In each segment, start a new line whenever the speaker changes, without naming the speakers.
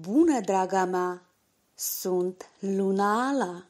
Bună, draga mea! Sunt Luna Ala!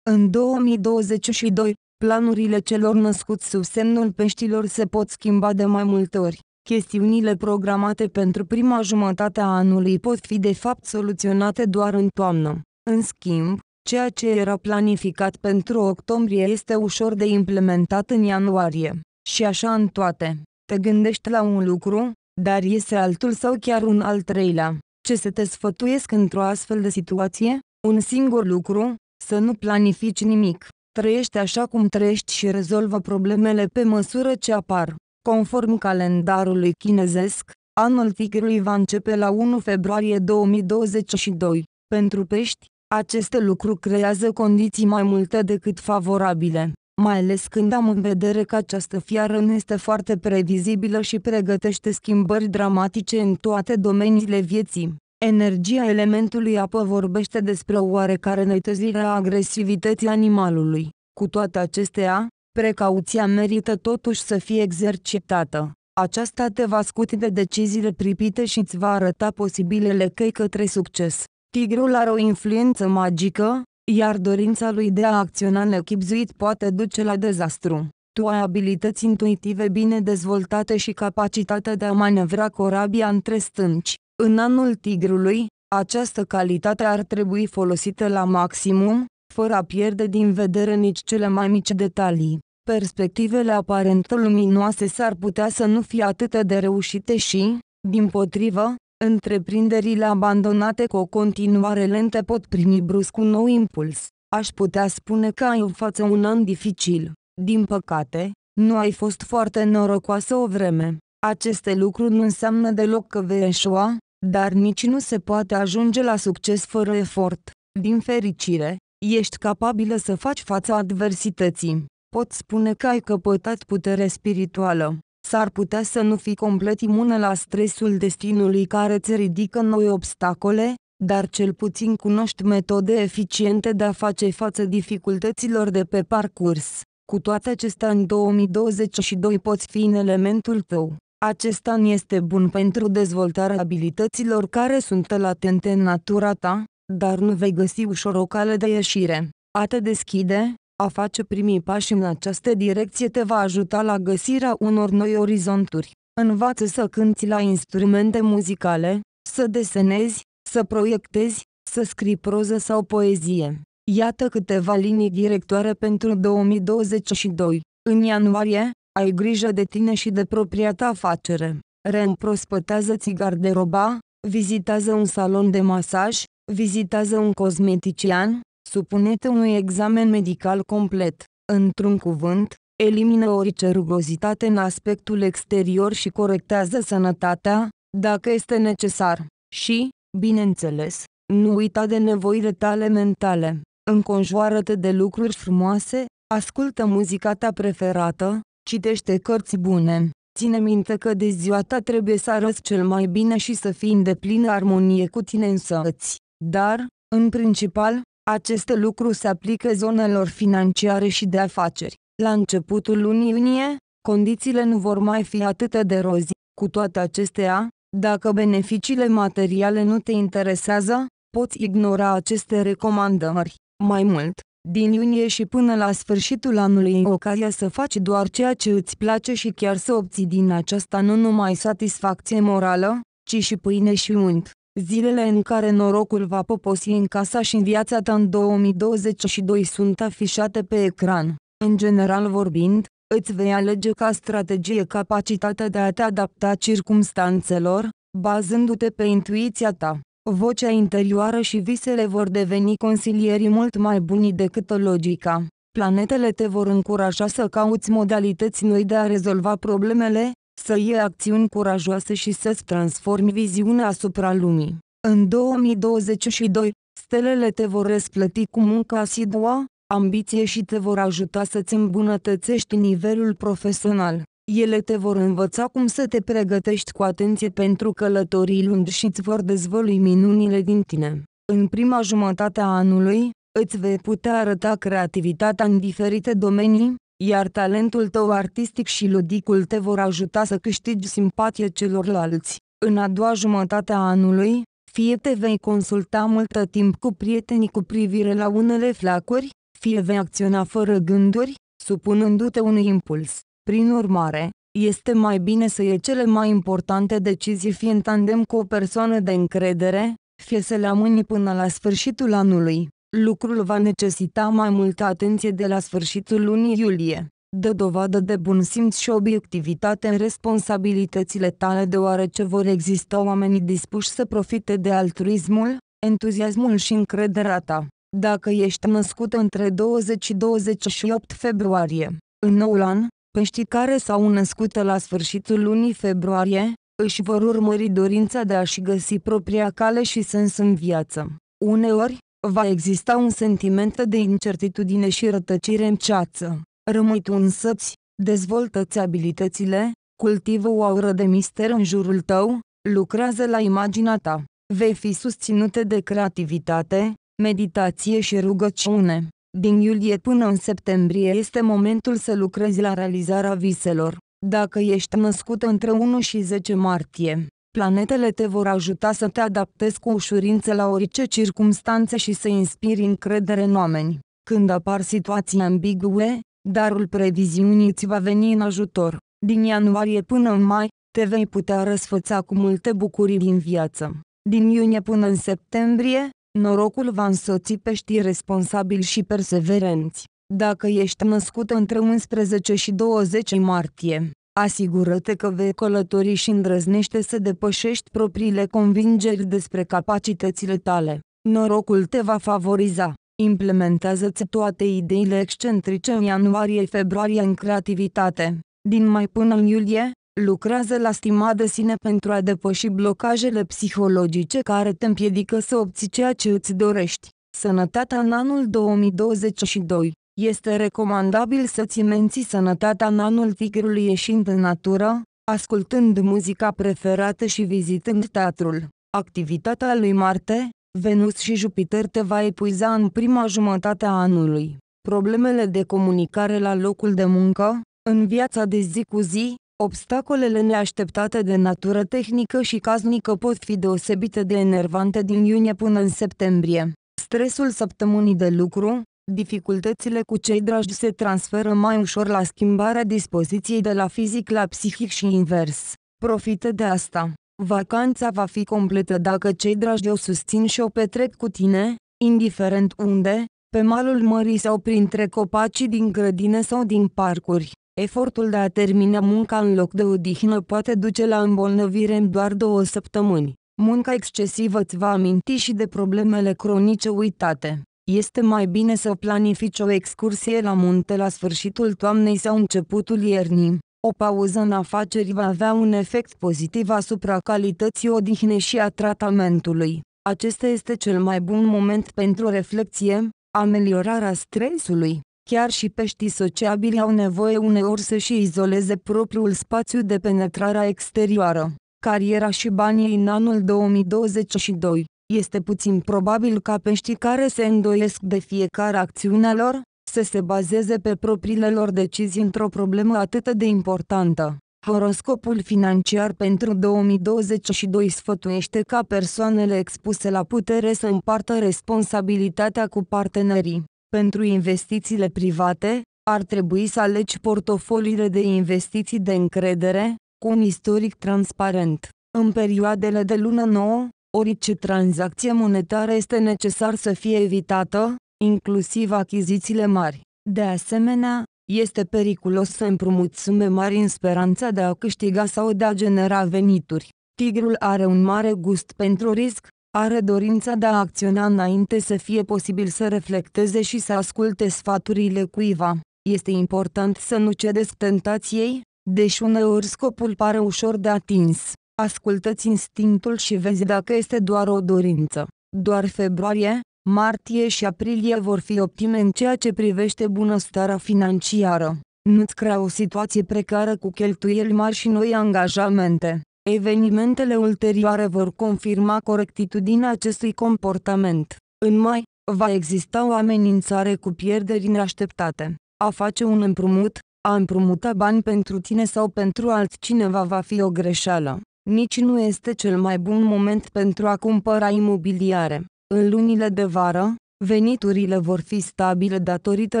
În 2022, planurile celor născuți sub semnul peștilor se pot schimba de mai multe ori. Chestiunile programate pentru prima jumătate a anului pot fi de fapt soluționate doar în toamnă. În schimb, ceea ce era planificat pentru octombrie este ușor de implementat în ianuarie și așa în toate. Te gândești la un lucru, dar iese altul sau chiar un al treilea. Ce să te sfătuiesc într-o astfel de situație? Un singur lucru, să nu planifici nimic. Trăiește așa cum trăiești și rezolvă problemele pe măsură ce apar. Conform calendarului chinezesc, anul tigrului va începe la 1 februarie 2022. Pentru pești, acest lucru creează condiții mai multe decât favorabile mai ales când am în vedere că această fiară nu este foarte previzibilă și pregătește schimbări dramatice în toate domeniile vieții. Energia elementului apă vorbește despre o oarecare netezire a agresivității animalului. Cu toate acestea, precauția merită totuși să fie exercitată. Aceasta te va scuti de deciziile pripite și îți va arăta posibilele căi către succes. Tigrul are o influență magică, iar dorința lui de a acționa nechipzuit poate duce la dezastru. Tu ai abilități intuitive bine dezvoltate și capacitatea de a manevra corabia între stânci. În anul tigrului, această calitate ar trebui folosită la maximum, fără a pierde din vedere nici cele mai mici detalii. Perspectivele aparent luminoase s-ar putea să nu fie atât de reușite și, din potrivă, Întreprinderile abandonate cu o continuare lentă pot primi brusc un nou impuls. Aș putea spune că ai în față un an dificil. Din păcate, nu ai fost foarte norocoasă o vreme. Aceste lucruri nu înseamnă deloc că vei eșua, dar nici nu se poate ajunge la succes fără efort. Din fericire, ești capabilă să faci fața adversității. Pot spune că ai căpătat putere spirituală s-ar putea să nu fii complet imună la stresul destinului care ți ridică noi obstacole, dar cel puțin cunoști metode eficiente de a face față dificultăților de pe parcurs. Cu toate acestea în 2022 poți fi în elementul tău. Acest an este bun pentru dezvoltarea abilităților care sunt latente în natura ta, dar nu vei găsi ușor o cale de ieșire. A te deschide, a face primii pași în această direcție te va ajuta la găsirea unor noi orizonturi. Învață să cânti la instrumente muzicale, să desenezi, să proiectezi, să scrii proză sau poezie. Iată câteva linii directoare pentru 2022. În ianuarie, ai grijă de tine și de propria ta afacere. Reîmprospătează-ți garderoba, vizitează un salon de masaj, vizitează un cosmetician, supune-te unui examen medical complet. Într-un cuvânt, elimină orice rugozitate în aspectul exterior și corectează sănătatea, dacă este necesar. Și, bineînțeles, nu uita de nevoile tale mentale. Înconjoară-te de lucruri frumoase, ascultă muzica ta preferată, citește cărți bune. Ține minte că de ziua ta trebuie să arăți cel mai bine și să fii în deplină armonie cu tine însăți. Dar, în principal, acest lucru se aplică zonelor financiare și de afaceri. La începutul lunii iunie, condițiile nu vor mai fi atât de rozi. Cu toate acestea, dacă beneficiile materiale nu te interesează, poți ignora aceste recomandări. Mai mult, din iunie și până la sfârșitul anului e ocazia să faci doar ceea ce îți place și chiar să obții din aceasta nu numai satisfacție morală, ci și pâine și unt. Zilele în care norocul va poposi în casa și în viața ta în 2022 sunt afișate pe ecran. În general vorbind, îți vei alege ca strategie capacitatea de a te adapta circumstanțelor, bazându-te pe intuiția ta. Vocea interioară și visele vor deveni consilierii mult mai buni decât logica. Planetele te vor încuraja să cauți modalități noi de a rezolva problemele, să iei acțiuni curajoase și să-ți transformi viziunea asupra lumii. În 2022, stelele te vor răsplăti cu munca asidua, ambiție și te vor ajuta să-ți îmbunătățești nivelul profesional. Ele te vor învăța cum să te pregătești cu atenție pentru călătorii lungi și îți vor dezvălui minunile din tine. În prima jumătate a anului, îți vei putea arăta creativitatea în diferite domenii, iar talentul tău artistic și ludicul te vor ajuta să câștigi simpatie celorlalți. În a doua jumătate a anului, fie te vei consulta multă timp cu prietenii cu privire la unele flacuri, fie vei acționa fără gânduri, supunându-te unui impuls. Prin urmare, este mai bine să iei cele mai importante decizii fie în tandem cu o persoană de încredere, fie să le amâni până la sfârșitul anului. Lucrul va necesita mai multă atenție de la sfârșitul lunii iulie. Dă dovadă de bun simț și obiectivitate în responsabilitățile tale deoarece vor exista oamenii dispuși să profite de altruismul, entuziasmul și încrederea ta. Dacă ești născut între 20 și 28 februarie, în noul an, peștii care s-au născut la sfârșitul lunii februarie, își vor urmări dorința de a-și găsi propria cale și sens în viață. Uneori, va exista un sentiment de incertitudine și rătăcire în ceață. Rămâi tu însăți, dezvoltă-ți abilitățile, cultivă o aură de mister în jurul tău, lucrează la imaginea ta. Vei fi susținute de creativitate, meditație și rugăciune. Din iulie până în septembrie este momentul să lucrezi la realizarea viselor. Dacă ești născut între 1 și 10 martie, planetele te vor ajuta să te adaptezi cu ușurință la orice circumstanțe și să inspiri încredere în oameni. Când apar situații ambigue, darul previziunii îți va veni în ajutor. Din ianuarie până în mai, te vei putea răsfăța cu multe bucurii din viață. Din iunie până în septembrie, norocul va însoți pești responsabili și perseverenți. Dacă ești născut între 11 și 20 martie, asigură-te că vei călători și îndrăznește să depășești propriile convingeri despre capacitățile tale. Norocul te va favoriza. Implementează-ți toate ideile excentrice în ianuarie-februarie în creativitate. Din mai până în iulie, lucrează la stima de sine pentru a depăși blocajele psihologice care te împiedică să obții ceea ce îți dorești. Sănătatea în anul 2022 este recomandabil să-ți menții sănătatea în anul tigrului ieșind în natură, ascultând muzica preferată și vizitând teatrul. Activitatea lui Marte, Venus și Jupiter te va epuiza în prima jumătate a anului. Problemele de comunicare la locul de muncă, în viața de zi cu zi, obstacolele neașteptate de natură tehnică și caznică pot fi deosebite de enervante din iunie până în septembrie. Stresul săptămânii de lucru, dificultățile cu cei dragi se transferă mai ușor la schimbarea dispoziției de la fizic la psihic și invers. Profită de asta. Vacanța va fi completă dacă cei dragi o susțin și o petrec cu tine, indiferent unde, pe malul mării sau printre copacii din grădine sau din parcuri. Efortul de a termina munca în loc de odihnă poate duce la îmbolnăvire în doar două săptămâni. Munca excesivă îți va aminti și de problemele cronice uitate este mai bine să planifici o excursie la munte la sfârșitul toamnei sau începutul iernii. O pauză în afaceri va avea un efect pozitiv asupra calității odihnei și a tratamentului. Acesta este cel mai bun moment pentru reflexie, ameliorarea stresului. Chiar și peștii sociabili au nevoie uneori să-și izoleze propriul spațiu de penetrare exterioară. Cariera și banii în anul 2022 este puțin probabil ca peștii care se îndoiesc de fiecare acțiunea lor, să se bazeze pe propriile lor decizii într-o problemă atât de importantă. Horoscopul financiar pentru 2022 sfătuiește ca persoanele expuse la putere să împartă responsabilitatea cu partenerii. Pentru investițiile private, ar trebui să alegi portofoliile de investiții de încredere, cu un istoric transparent. În perioadele de lună nouă, Orice tranzacție monetară este necesar să fie evitată, inclusiv achizițiile mari. De asemenea, este periculos să împrumuți sume mari în speranța de a câștiga sau de a genera venituri. Tigrul are un mare gust pentru risc, are dorința de a acționa înainte să fie posibil să reflecteze și să asculte sfaturile cuiva. Este important să nu cedeți tentației, deși uneori scopul pare ușor de atins. Ascultăți instinctul și vezi dacă este doar o dorință. Doar februarie, martie și aprilie vor fi optime în ceea ce privește bunăstarea financiară. Nu-ți crea o situație precară cu cheltuieli mari și noi angajamente. Evenimentele ulterioare vor confirma corectitudinea acestui comportament. În mai, va exista o amenințare cu pierderi neașteptate. A face un împrumut, a împrumuta bani pentru tine sau pentru altcineva va fi o greșeală nici nu este cel mai bun moment pentru a cumpăra imobiliare. În lunile de vară, veniturile vor fi stabile datorită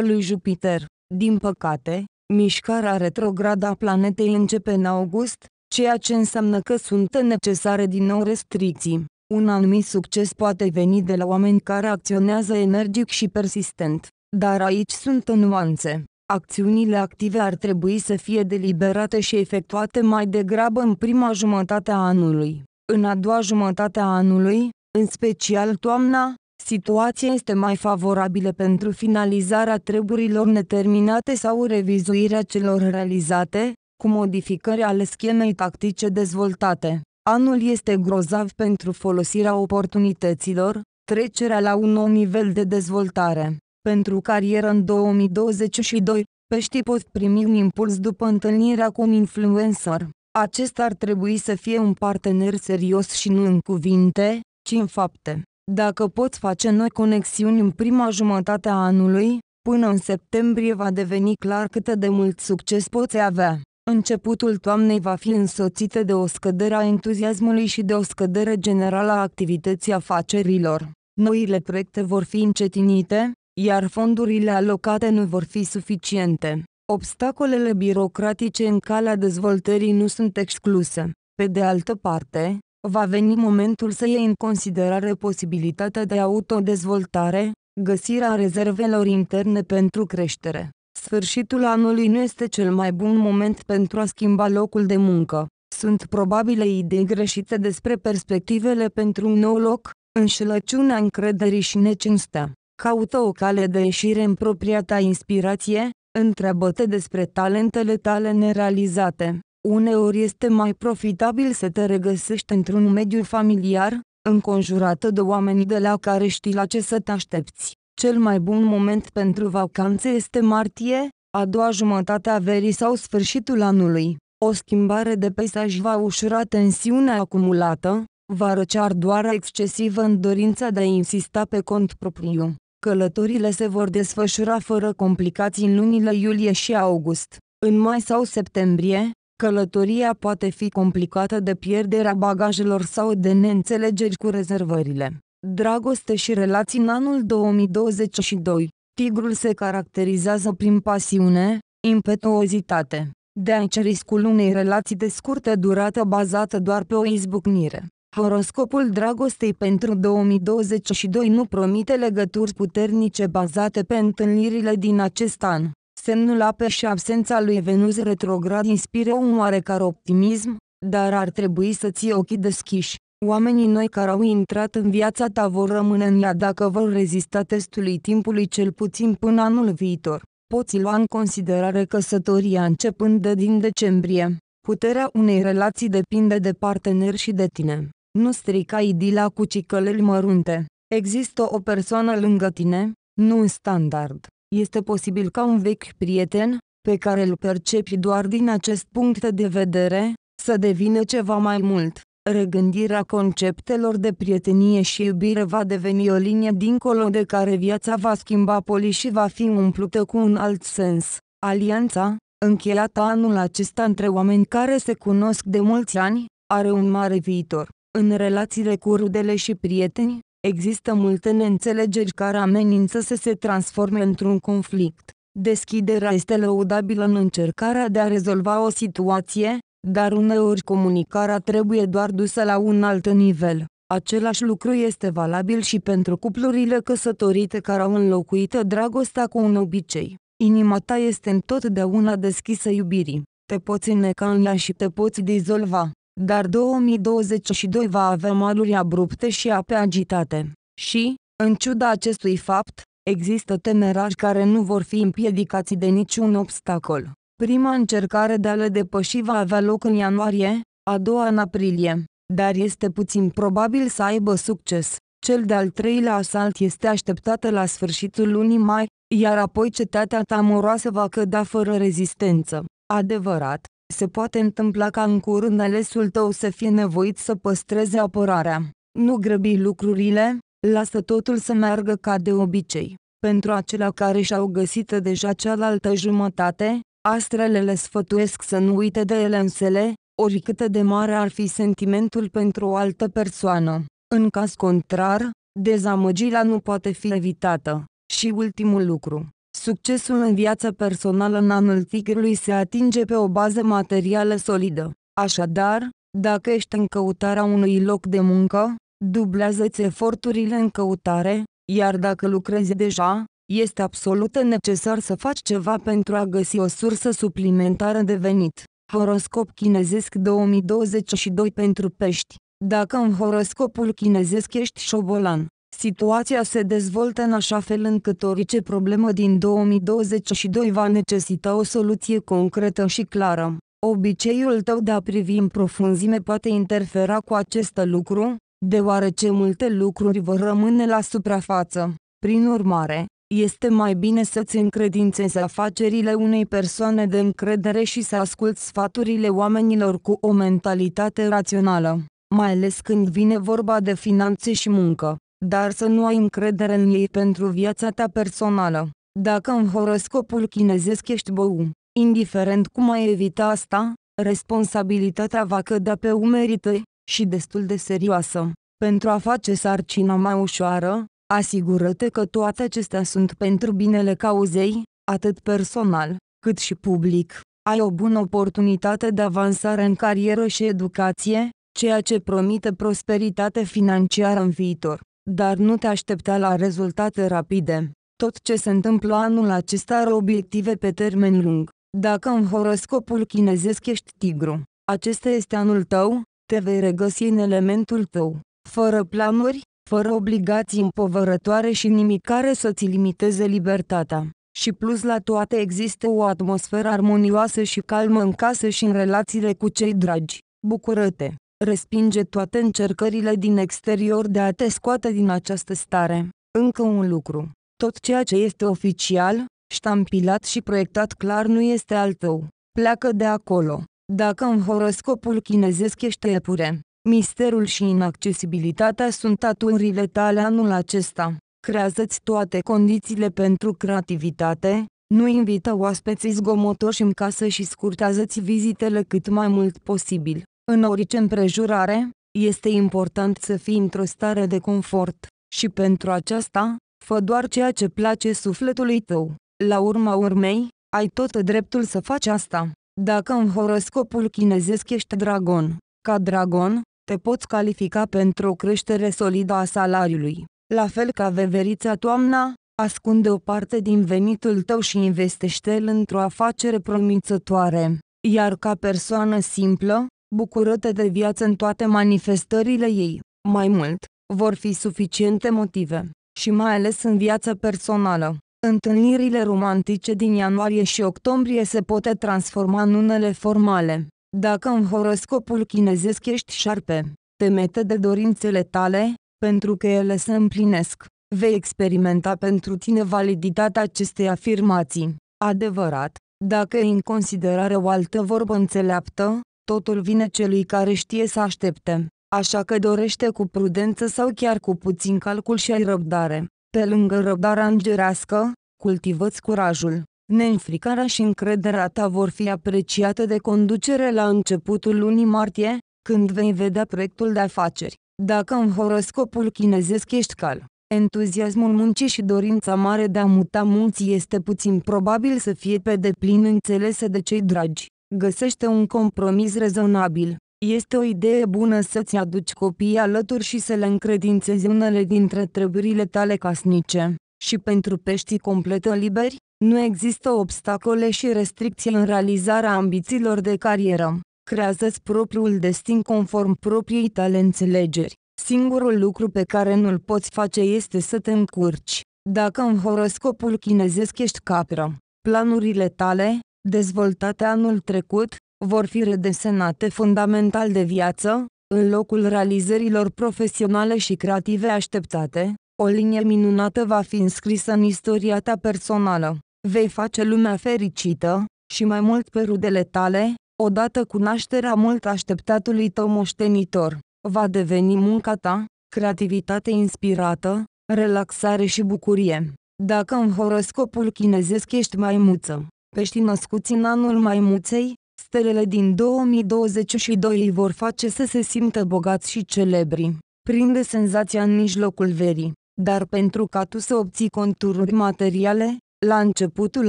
lui Jupiter. Din păcate, mișcarea retrogradă a planetei începe în august, ceea ce înseamnă că sunt necesare din nou restricții. Un anumit succes poate veni de la oameni care acționează energic și persistent, dar aici sunt nuanțe. Acțiunile active ar trebui să fie deliberate și efectuate mai degrabă în prima jumătate a anului. În a doua jumătate a anului, în special toamna, situația este mai favorabilă pentru finalizarea treburilor neterminate sau revizuirea celor realizate, cu modificări ale schemei tactice dezvoltate. Anul este grozav pentru folosirea oportunităților, trecerea la un nou nivel de dezvoltare. Pentru carieră în 2022, peștii pot primi un impuls după întâlnirea cu un influencer. Acesta ar trebui să fie un partener serios și nu în cuvinte, ci în fapte. Dacă poți face noi conexiuni în prima jumătate a anului, până în septembrie va deveni clar cât de mult succes poți avea. Începutul toamnei va fi însoțită de o scădere a entuziasmului și de o scădere generală a activității afacerilor. Noile proiecte vor fi încetinite, iar fondurile alocate nu vor fi suficiente. Obstacolele birocratice în calea dezvoltării nu sunt excluse. Pe de altă parte, va veni momentul să iei în considerare posibilitatea de autodezvoltare, găsirea rezervelor interne pentru creștere. Sfârșitul anului nu este cel mai bun moment pentru a schimba locul de muncă. Sunt probabile idei greșite despre perspectivele pentru un nou loc, înșelăciunea încrederii și necinstea. Caută o cale de ieșire în propria ta inspirație, întreabă-te despre talentele tale nerealizate. Uneori este mai profitabil să te regăsești într-un mediu familiar, înconjurată de oameni de la care știi la ce să te aștepți. Cel mai bun moment pentru vacanțe este martie, a doua jumătate a verii sau sfârșitul anului. O schimbare de peisaj va ușura tensiunea acumulată, va răcea ardoarea excesivă în dorința de a insista pe cont propriu. Călătorile se vor desfășura fără complicații în lunile iulie și august. În mai sau septembrie, călătoria poate fi complicată de pierderea bagajelor sau de neînțelegeri cu rezervările. Dragoste și relații în anul 2022 Tigrul se caracterizează prin pasiune, impetuozitate. De aici riscul unei relații de scurtă durată bazată doar pe o izbucnire. Horoscopul dragostei pentru 2022 nu promite legături puternice bazate pe întâlnirile din acest an. Semnul ape și absența lui Venus retrograd inspiră un oarecare optimism, dar ar trebui să ții ochii deschiși. Oamenii noi care au intrat în viața ta vor rămâne în ea dacă vor rezista testului timpului cel puțin până anul viitor. Poți lua în considerare căsătoria începând de din decembrie. Puterea unei relații depinde de partener și de tine. Nu strica idila cu cicălări mărunte. Există o persoană lângă tine, nu în standard. Este posibil ca un vechi prieten, pe care îl percepi doar din acest punct de vedere, să devină ceva mai mult. Regândirea conceptelor de prietenie și iubire va deveni o linie dincolo de care viața va schimba poli și va fi umplută cu un alt sens. Alianța, încheiată anul acesta între oameni care se cunosc de mulți ani, are un mare viitor. În relațiile cu rudele și prieteni, există multe neînțelegeri care amenință să se transforme într-un conflict. Deschiderea este lăudabilă în încercarea de a rezolva o situație, dar uneori comunicarea trebuie doar dusă la un alt nivel. Același lucru este valabil și pentru cuplurile căsătorite care au înlocuit dragostea cu un obicei. Inima ta este întotdeauna deschisă iubirii. Te poți neca în ea și te poți dizolva dar 2022 va avea maluri abrupte și ape agitate. Și, în ciuda acestui fapt, există temerari care nu vor fi împiedicați de niciun obstacol. Prima încercare de a le depăși va avea loc în ianuarie, a doua în aprilie, dar este puțin probabil să aibă succes. Cel de-al treilea asalt este așteptat la sfârșitul lunii mai, iar apoi cetatea tamuroasă va cădea fără rezistență. Adevărat, se poate întâmpla ca în curând alesul tău să fie nevoit să păstreze apărarea. Nu grăbi lucrurile, lasă totul să meargă ca de obicei. Pentru acela care și-au găsit deja cealaltă jumătate, astrele le sfătuiesc să nu uite de ele însele, oricât de mare ar fi sentimentul pentru o altă persoană. În caz contrar, dezamăgirea nu poate fi evitată. Și ultimul lucru, Succesul în viața personală în anul tigrului se atinge pe o bază materială solidă. Așadar, dacă ești în căutarea unui loc de muncă, dublează-ți eforturile în căutare, iar dacă lucrezi deja, este absolut necesar să faci ceva pentru a găsi o sursă suplimentară de venit. Horoscop chinezesc 2022 pentru pești. Dacă în horoscopul chinezesc ești șobolan, Situația se dezvoltă în așa fel încât orice problemă din 2022 va necesita o soluție concretă și clară. Obiceiul tău de a privi în profunzime poate interfera cu acest lucru, deoarece multe lucruri vor rămâne la suprafață. Prin urmare, este mai bine să-ți încredințezi afacerile unei persoane de încredere și să asculți sfaturile oamenilor cu o mentalitate rațională, mai ales când vine vorba de finanțe și muncă dar să nu ai încredere în ei pentru viața ta personală. Dacă în horoscopul chinezesc ești bău, indiferent cum ai evita asta, responsabilitatea va cădea pe umerii tăi, și destul de serioasă. Pentru a face sarcina mai ușoară, asigură-te că toate acestea sunt pentru binele cauzei, atât personal, cât și public. Ai o bună oportunitate de avansare în carieră și educație, ceea ce promite prosperitate financiară în viitor dar nu te aștepta la rezultate rapide. Tot ce se întâmplă anul acesta are obiective pe termen lung. Dacă în horoscopul chinezesc ești tigru, acesta este anul tău, te vei regăsi în elementul tău. Fără planuri, fără obligații împovărătoare și nimic care să ți limiteze libertatea. Și plus la toate există o atmosferă armonioasă și calmă în casă și în relațiile cu cei dragi. Bucură-te! Respinge toate încercările din exterior de a te scoate din această stare. Încă un lucru. Tot ceea ce este oficial, ștampilat și proiectat clar nu este al tău. Pleacă de acolo. Dacă în horoscopul chinezesc ești epure, misterul și inaccesibilitatea sunt aturile tale anul acesta. Creează-ți toate condițiile pentru creativitate, nu invită oaspeții zgomotoși în casă și scurtează-ți vizitele cât mai mult posibil. În orice împrejurare, este important să fii într-o stare de confort, și pentru aceasta, fă doar ceea ce place sufletului tău. La urma urmei, ai tot dreptul să faci asta. Dacă în horoscopul chinezesc ești dragon, ca dragon, te poți califica pentru o creștere solidă a salariului. La fel ca veverița toamna, ascunde o parte din venitul tău și investește-l într-o afacere promițătoare. Iar ca persoană simplă, Bucură-te de viață în toate manifestările ei. Mai mult, vor fi suficiente motive, și mai ales în viața personală. Întâlnirile romantice din ianuarie și octombrie se pot transforma în unele formale. Dacă în horoscopul chinezesc ești șarpe, te mete de dorințele tale, pentru că ele se împlinesc. Vei experimenta pentru tine validitatea acestei afirmații. Adevărat, dacă e în considerare o altă vorbă înțeleaptă, Totul vine celui care știe să aștepte, așa că dorește cu prudență sau chiar cu puțin calcul și ai răbdare. Pe lângă răbdarea îngerească, cultivăți curajul. Neînfricarea și încrederea ta vor fi apreciate de conducere la începutul lunii martie, când vei vedea proiectul de afaceri. Dacă în horoscopul chinezesc ești cal, entuziasmul muncii și dorința mare de a muta munții este puțin probabil să fie pe deplin înțelese de cei dragi. Găsește un compromis rezonabil. Este o idee bună să-ți aduci copiii alături și să le încredințezi unele dintre treburile tale casnice. Și pentru peștii completă liberi, nu există obstacole și restricții în realizarea ambițiilor de carieră. Creează-ți propriul destin conform propriei tale înțelegeri. Singurul lucru pe care nu-l poți face este să te încurci. Dacă în horoscopul chinezesc ești capră, planurile tale, dezvoltate anul trecut, vor fi redesenate fundamental de viață, în locul realizărilor profesionale și creative așteptate, o linie minunată va fi înscrisă în istoria ta personală. Vei face lumea fericită, și mai mult pe rudele tale, odată cu nașterea mult așteptatului tău moștenitor. Va deveni munca ta, creativitate inspirată, relaxare și bucurie. Dacă în horoscopul chinezesc ești muță. Peștii născuți în anul maimuței, stelele din 2022 îi vor face să se simtă bogați și celebri. Prinde senzația în mijlocul verii, dar pentru ca tu să obții contururi materiale, la începutul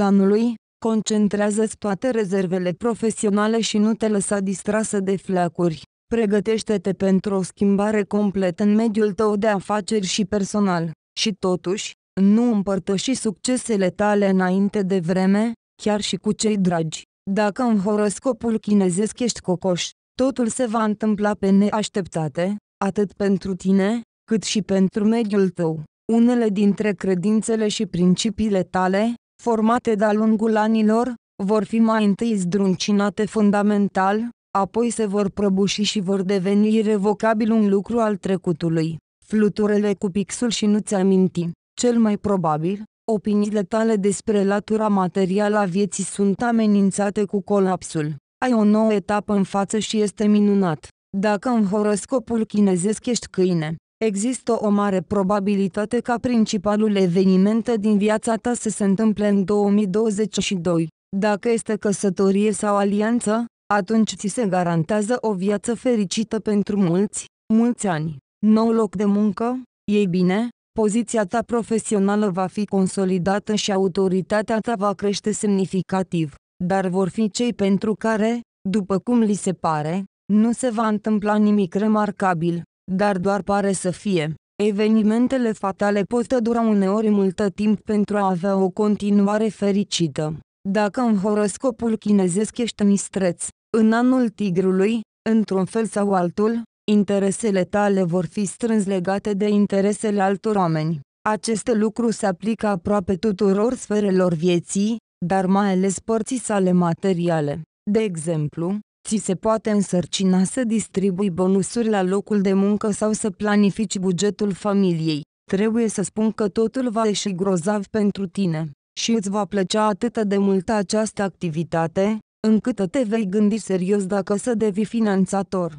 anului, concentrează-ți toate rezervele profesionale și nu te lăsa distrasă de fleacuri. Pregătește-te pentru o schimbare completă în mediul tău de afaceri și personal. Și totuși, nu împărtăși succesele tale înainte de vreme, chiar și cu cei dragi. Dacă în horoscopul chinezesc ești cocoș, totul se va întâmpla pe neașteptate, atât pentru tine, cât și pentru mediul tău. Unele dintre credințele și principiile tale, formate de-a lungul anilor, vor fi mai întâi zdruncinate fundamental, apoi se vor prăbuși și vor deveni irrevocabil un lucru al trecutului. Fluturele cu pixul și nu-ți aminti. Cel mai probabil, Opiniile tale despre latura materială a vieții sunt amenințate cu colapsul. Ai o nouă etapă în față și este minunat. Dacă în horoscopul chinezesc ești câine, există o mare probabilitate ca principalul eveniment din viața ta să se întâmple în 2022. Dacă este căsătorie sau alianță, atunci ți se garantează o viață fericită pentru mulți, mulți ani. Nou loc de muncă, ei bine, Poziția ta profesională va fi consolidată și autoritatea ta va crește semnificativ, dar vor fi cei pentru care, după cum li se pare, nu se va întâmpla nimic remarcabil, dar doar pare să fie. Evenimentele fatale pot dura uneori multă timp pentru a avea o continuare fericită. Dacă în horoscopul chinezesc ești mistreț, în anul tigrului, într-un fel sau altul, Interesele tale vor fi strâns legate de interesele altor oameni. Acest lucru se aplică aproape tuturor sferelor vieții, dar mai ales părții sale materiale. De exemplu, ți se poate însărcina să distribui bonusuri la locul de muncă sau să planifici bugetul familiei. Trebuie să spun că totul va ieși grozav pentru tine și îți va plăcea atât de mult această activitate, încât te vei gândi serios dacă să devii finanțator.